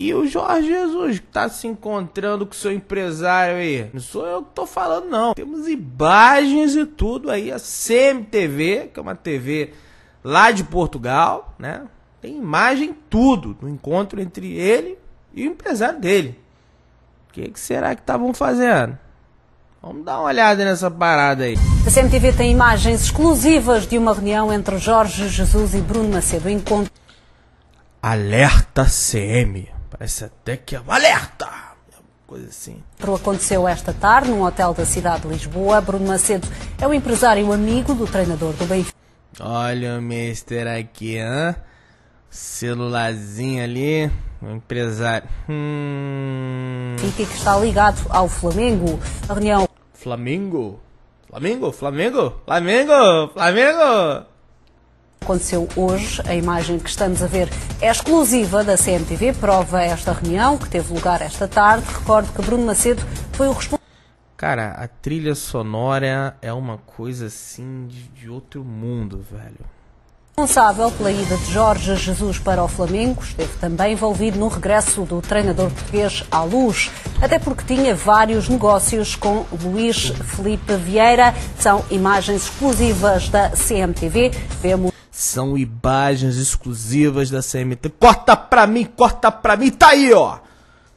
E o Jorge Jesus que tá se encontrando com seu empresário aí. Não sou eu que tô falando, não. Temos imagens e tudo aí. A CMTV, que é uma TV lá de Portugal, né? Tem imagem tudo do encontro entre ele e o empresário dele. O que, que será que estavam fazendo? Vamos dar uma olhada nessa parada aí. A CMTV tem imagens exclusivas de uma reunião entre Jorge Jesus e Bruno Macedo. Encontro. Alerta CM. Parece até que é alerta! coisa assim. Aconteceu esta tarde num hotel da cidade de Lisboa. Bruno Macedo é um empresário amigo do treinador do Benfica. Olha o mister aqui, hã? Celularzinho ali, um empresário. Hum... Fica que está ligado ao Flamengo. A reunião. Flamengo? Flamengo? Flamengo? Flamengo? Flamengo? aconteceu hoje. A imagem que estamos a ver é exclusiva da CMTV, prova esta reunião que teve lugar esta tarde. Recordo que Bruno Macedo foi o responsável. Cara, a trilha sonora é uma coisa assim de, de outro mundo, velho responsável pela ida de Jorge Jesus para o Flamengo, esteve também envolvido no regresso do treinador português à luz, até porque tinha vários negócios com Luís Felipe Vieira. São imagens exclusivas da CMTV. Vemos são imagens exclusivas da CMT. Corta pra mim, corta pra mim. Tá aí, ó.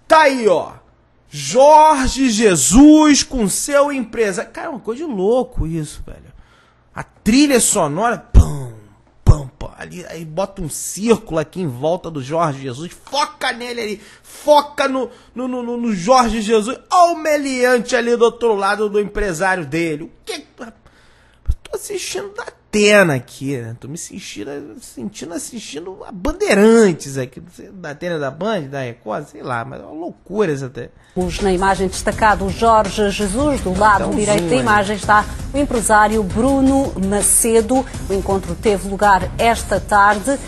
Tá aí, ó. Jorge Jesus com seu empresa. Cara, é uma coisa de louco isso, velho. A trilha sonora. Pum, pum, pum. Ali, aí bota um círculo aqui em volta do Jorge Jesus. Foca nele ali. Foca no, no, no, no Jorge Jesus. Olha o meliante ali do outro lado do empresário dele tô assistindo da Atena aqui, né? Tô me sentindo, sentindo assistindo a Bandeirantes aqui, da Atena da Band, da Record, sei lá, mas é uma loucura essa até. Na imagem destacado, Jorge Jesus, do lado então, direito da imagem está o empresário Bruno Macedo. O encontro teve lugar esta tarde.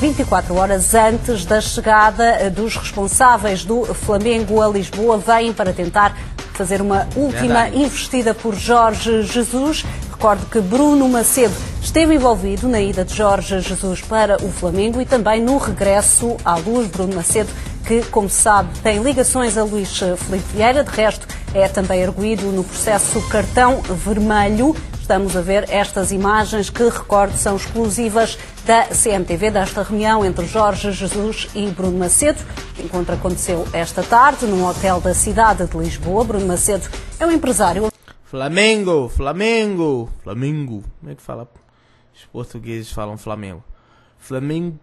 24 horas antes da chegada dos responsáveis do Flamengo a Lisboa, vêm para tentar fazer uma última Verdade. investida por Jorge Jesus. Recordo que Bruno Macedo esteve envolvido na ida de Jorge Jesus para o Flamengo e também no regresso à luz. Bruno Macedo, que, como sabe, tem ligações a Luís Felipe Vieira, de resto, é também arguído no processo cartão vermelho estamos a ver estas imagens que, recordo, são exclusivas da CMTV, desta reunião entre Jorge Jesus e Bruno Macedo. O encontro aconteceu esta tarde num hotel da cidade de Lisboa. Bruno Macedo é um empresário Flamengo, Flamengo, Flamengo. Como é que fala? Os portugueses falam Flamengo. Flamengo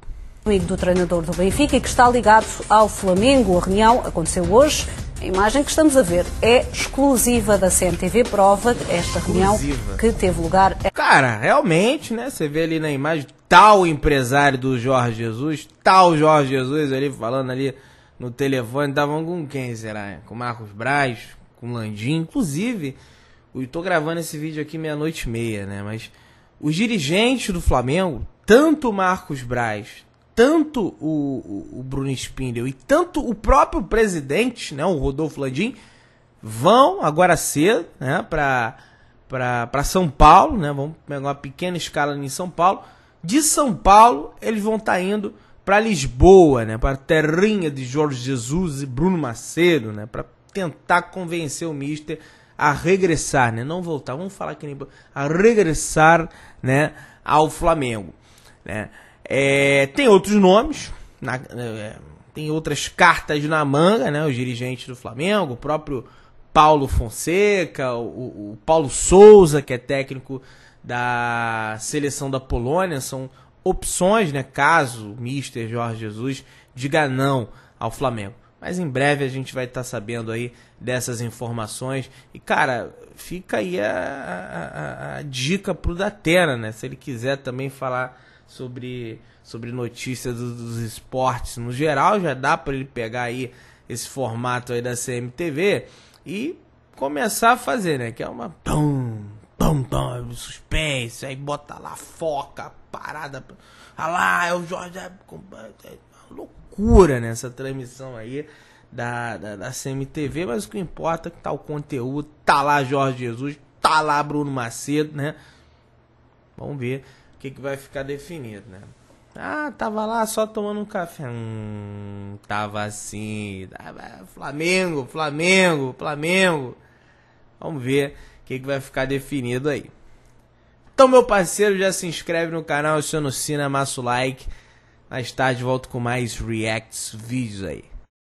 do treinador do Benfica e que está ligado ao Flamengo. A reunião aconteceu hoje. A imagem que estamos a ver é exclusiva da CMTV, prova esta reunião que teve lugar. É Cara, realmente, né? Você vê ali na imagem tal empresário do Jorge Jesus, tal Jorge Jesus ali falando ali no telefone. Estavam com quem será? Com Marcos Braz, com Landim. Inclusive, eu tô gravando esse vídeo aqui meia-noite e meia, né? Mas os dirigentes do Flamengo, tanto o Marcos Braz, tanto o, o, o Bruno Spindel e tanto o próprio presidente, né, o Rodolfo Landim, vão agora cedo, né, para para São Paulo, né? Vamos pegar uma pequena escala em São Paulo. De São Paulo, eles vão estar tá indo para Lisboa, né? Para a terrinha de Jorge Jesus e Bruno Macedo, né? Para tentar convencer o Mister a regressar, né? Não voltar, vamos falar que nem a regressar, né, ao Flamengo, né? É, tem outros nomes, na, é, tem outras cartas na manga, né? Os dirigentes do Flamengo, o próprio Paulo Fonseca, o, o Paulo Souza, que é técnico da seleção da Polônia, são opções, né? Caso o Mister Jorge Jesus diga não ao Flamengo. Mas em breve a gente vai estar tá sabendo aí dessas informações. E, cara, fica aí a, a, a dica pro Datena, né? Se ele quiser também falar sobre, sobre notícias dos, dos esportes no geral, já dá para ele pegar aí esse formato aí da CMTV e começar a fazer, né? Que é uma pum, pum, pum, suspense, aí bota lá foca, parada. Ah lá, é o Jorge, é, é, é louco loucura nessa transmissão aí da, da, da CMTV, mas o que importa é que tá o conteúdo, tá lá Jorge Jesus, tá lá Bruno Macedo, né? Vamos ver o que, que vai ficar definido, né? Ah, tava lá só tomando um café. Hum, tava assim. Tava Flamengo, Flamengo, Flamengo. Vamos ver o que, que vai ficar definido aí. Então, meu parceiro, já se inscreve no canal, aciona o sino, amassa o like. Mais tarde volto com mais reacts, vídeos aí.